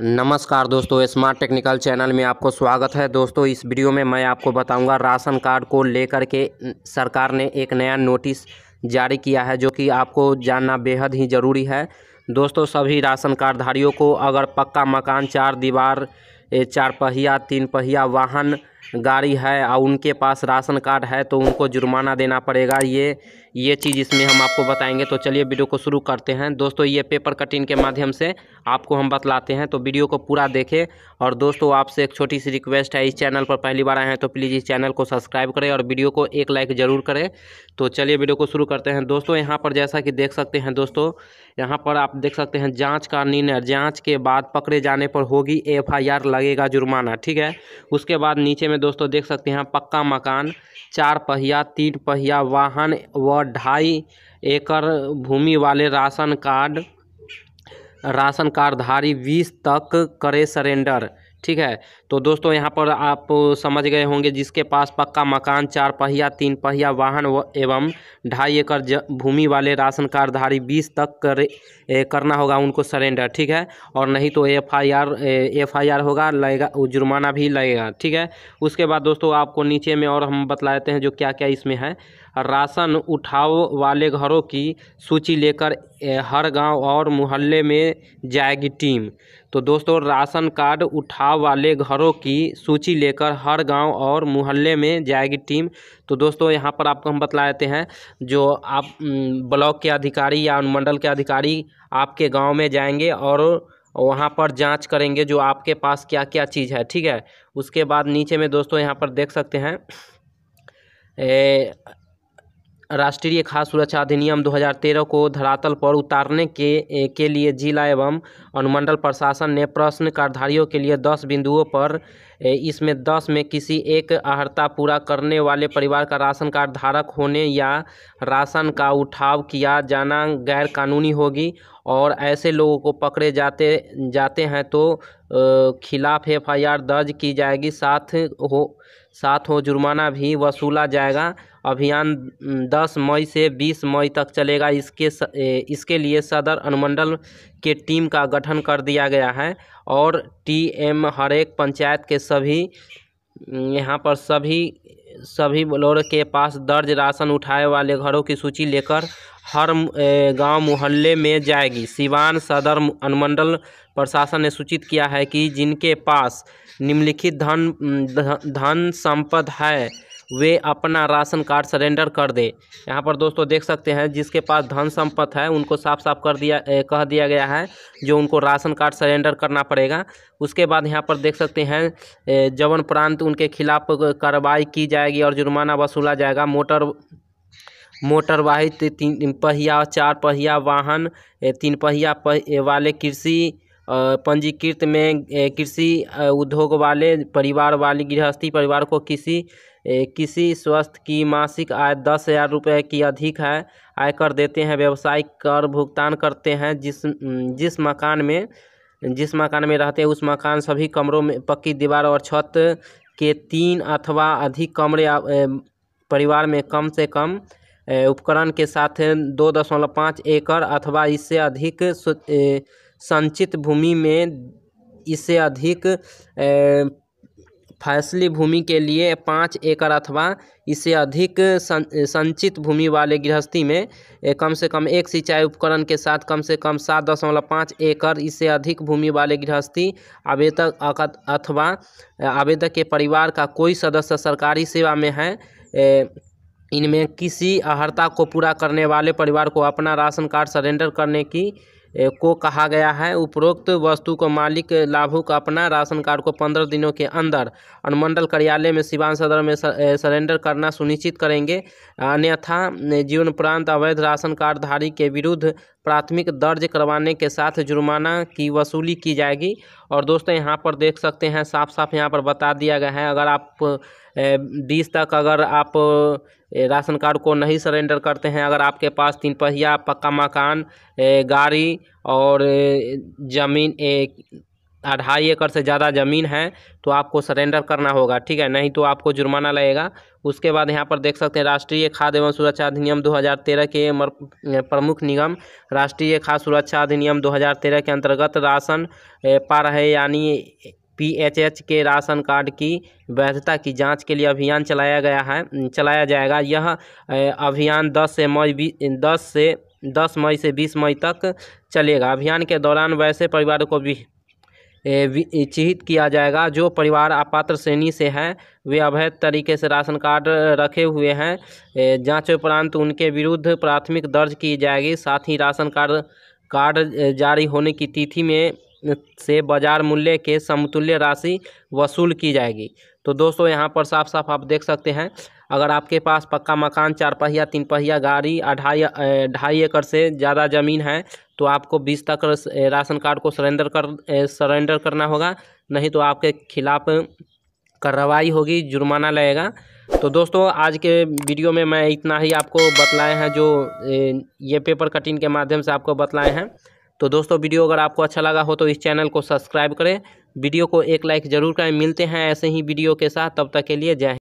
नमस्कार दोस्तों smart technical channel में आपको स्वागत है दोस्तों इस वीडियो में मैं आपको बताऊंगा राशन कार्ड को लेकर के सरकार ने एक नया नोटिस जारी किया है जो कि आपको जानना बेहद ही ज़रूरी है दोस्तों सभी राशन कार्डधारियों को अगर पक्का मकान चार दीवार चार पहिया तीन पहिया वाहन गाड़ी है और उनके पास राशन कार्ड है तो उनको जुर्माना देना पड़ेगा ये ये चीज़ इसमें हम आपको बताएंगे तो चलिए वीडियो को शुरू करते हैं दोस्तों ये पेपर कटिंग के माध्यम से आपको हम बतलाते हैं तो वीडियो को पूरा देखें और दोस्तों आपसे एक छोटी सी रिक्वेस्ट है इस चैनल पर पहली बार आए हैं तो प्लीज़ इस चैनल को सब्सक्राइब करें और वीडियो को एक लाइक ज़रूर करें तो चलिए वीडियो को शुरू करते हैं दोस्तों यहाँ पर जैसा कि देख सकते हैं दोस्तों यहाँ पर आप देख सकते हैं जाँच का निर्णय जाँच के बाद पकड़े जाने पर होगी एफ लगेगा जुर्माना ठीक है उसके बाद नीचे में दोस्तों देख सकते हैं पक्का मकान चार पहिया तीन पहिया वाहन व ढाई एकड़ भूमि वाले राशन कार्ड राशन कार्डधारी बीस तक करे सरेंडर ठीक है तो दोस्तों यहाँ पर आप समझ गए होंगे जिसके पास पक्का मकान चार पहिया तीन पहिया वाहन व एवं ढाई एकड़ भूमि वाले राशन कार्डधारी बीस तक कर, ए, करना होगा उनको सरेंडर ठीक है और नहीं तो F I R F I R होगा लगेगा जुर्माना भी लगेगा ठीक है उसके बाद दोस्तों आपको नीचे में और हम बतलाते हैं जो क्या क्या इसमें है राशन उठाव वाले घरों की सूची लेकर हर गांव और मोहल्ले में जाएगी टीम तो दोस्तों राशन कार्ड उठाव वाले घरों की सूची लेकर हर गांव और मोहल्ले में जाएगी टीम तो दोस्तों यहां पर आपको हम देते हैं जो आप ब्लॉक के अधिकारी या अनुमंडल के अधिकारी आपके गांव में जाएंगे और वहाँ पर जांच करेंगे जो आपके पास क्या क्या चीज़ है ठीक है उसके बाद नीचे में दोस्तों यहाँ पर देख सकते हैं ए, राष्ट्रीय खाद्य सुरक्षा अधिनियम 2013 को धरातल पर उतारने के के लिए जिला एवं अनुमंडल प्रशासन ने प्रश्न कार्डधारियों के लिए 10 बिंदुओं पर इसमें 10 में किसी एक अहर्ता पूरा करने वाले परिवार का राशन कार्ड धारक होने या राशन का उठाव किया जाना गैरकानूनी होगी और ऐसे लोगों को पकड़े जाते जाते हैं तो खिलाफ एफ दर्ज की जाएगी साथ हो साथ हो जुर्माना भी वसूला जाएगा अभियान दस मई से बीस मई तक चलेगा इसके स, इसके लिए सदर अनुमंडल के टीम का गठन कर दिया गया है और टीएम एक पंचायत के सभी यहाँ पर सभी सभी ब्लॉर के पास दर्ज राशन उठाए वाले घरों की सूची लेकर हर गांव मोहल्ले में जाएगी सिवान सदर अनुमंडल प्रशासन ने सूचित किया है कि जिनके पास निम्नलिखित धन धन संपद है वे अपना राशन कार्ड सरेंडर कर दे यहाँ पर दोस्तों देख सकते हैं जिसके पास धन संपत्ति है उनको साफ साफ कर दिया ए, कह दिया गया है जो उनको राशन कार्ड सरेंडर करना पड़ेगा उसके बाद यहाँ पर देख सकते हैं जवन प्रांत उनके खिलाफ कार्रवाई की जाएगी और जुर्माना वसूला जाएगा मोटर मोटरवाहित तीन पहिया चार पहिया वाहन तीन पहिया वाले कृषि पंजीकृत में कृषि उद्योग वाले परिवार वाली गृहस्थी परिवार को किसी किसी स्वस्थ की मासिक आय दस हज़ार रुपये की अधिक है आयकर देते हैं व्यवसायिक कर भुगतान करते हैं जिस जिस मकान में जिस मकान में रहते हैं उस मकान सभी कमरों में पक्की दीवार और छत के तीन अथवा अधिक कमरे परिवार में कम से कम उपकरण के साथ दो दशमलव पाँच एकड़ अथवा इससे अधिक संचित भूमि में इससे अधिक फैसली भूमि के लिए पाँच एकड़ अथवा इससे अधिक सं, संचित भूमि वाले गृहस्थी में कम से कम एक सिंचाई उपकरण के साथ कम से कम सात दशमलव पाँच एकड़ इससे अधिक भूमि वाले गृहस्थी आवेदक अथवा आवेदक के परिवार का कोई सदस्य सरकारी सेवा में है ए, इनमें किसी अहर्ता को पूरा करने वाले परिवार को अपना राशन कार्ड सरेंडर करने की को कहा गया है उपरोक्त वस्तु को मालिक लाभुक अपना राशन कार्ड को पंद्रह दिनों के अंदर अनुमंडल कार्यालय में सिवान सदर में सरेंडर करना सुनिश्चित करेंगे अन्यथा जीवन प्रांत अवैध राशन कार्डधारी के विरुद्ध प्राथमिक दर्ज करवाने के साथ जुर्माना की वसूली की जाएगी और दोस्तों यहाँ पर देख सकते हैं साफ साफ यहाँ पर बता दिया गया है अगर आप बीस तक अगर आप राशन कार्ड को नहीं सरेंडर करते हैं अगर आपके पास तीन पहिया पक्का मकान गाड़ी और ज़मीन अढ़ाई एकड़ से ज़्यादा ज़मीन है तो आपको सरेंडर करना होगा ठीक है नहीं तो आपको जुर्माना लगेगा उसके बाद यहाँ पर देख सकते हैं राष्ट्रीय खाद्य एवं सुरक्षा अधिनियम 2013 के प्रमुख निगम राष्ट्रीय खाद्य सुरक्षा अधिनियम 2013 के अंतर्गत राशन पा रहे यानी पीएचएच के राशन कार्ड की वैधता की जांच के लिए अभियान चलाया गया है चलाया जाएगा यह अभियान 10 से मई बी दस से दस मई से बीस मई तक चलेगा अभियान के दौरान वैसे परिवारों को भी चिहित किया जाएगा जो परिवार अपात्र श्रेणी से हैं वे अवैध तरीके से राशन कार्ड रखे हुए हैं जाँच उपरांत उनके विरुद्ध प्राथमिक दर्ज की जाएगी साथ ही राशन कार्ड कार्ड जारी होने की तिथि में से बाजार मूल्य के समतुल्य राशि वसूल की जाएगी तो दोस्तों यहाँ पर साफ साफ आप देख सकते हैं अगर आपके पास पक्का मकान चार पहिया तीन पहिया गाड़ी ढाई ढाई एकड़ से ज़्यादा ज़मीन है तो आपको बीस तक राशन कार्ड को सरेंडर कर सरेंडर करना होगा नहीं तो आपके खिलाफ कार्रवाई होगी जुर्माना लगेगा तो दोस्तों आज के वीडियो में मैं इतना ही आपको बतलाए हैं जो ये पेपर कटिंग के माध्यम से आपको बतलाए हैं तो दोस्तों वीडियो अगर आपको अच्छा लगा हो तो इस चैनल को सब्सक्राइब करें वीडियो को एक लाइक ज़रूर करें मिलते हैं ऐसे ही वीडियो के साथ तब तक के लिए जय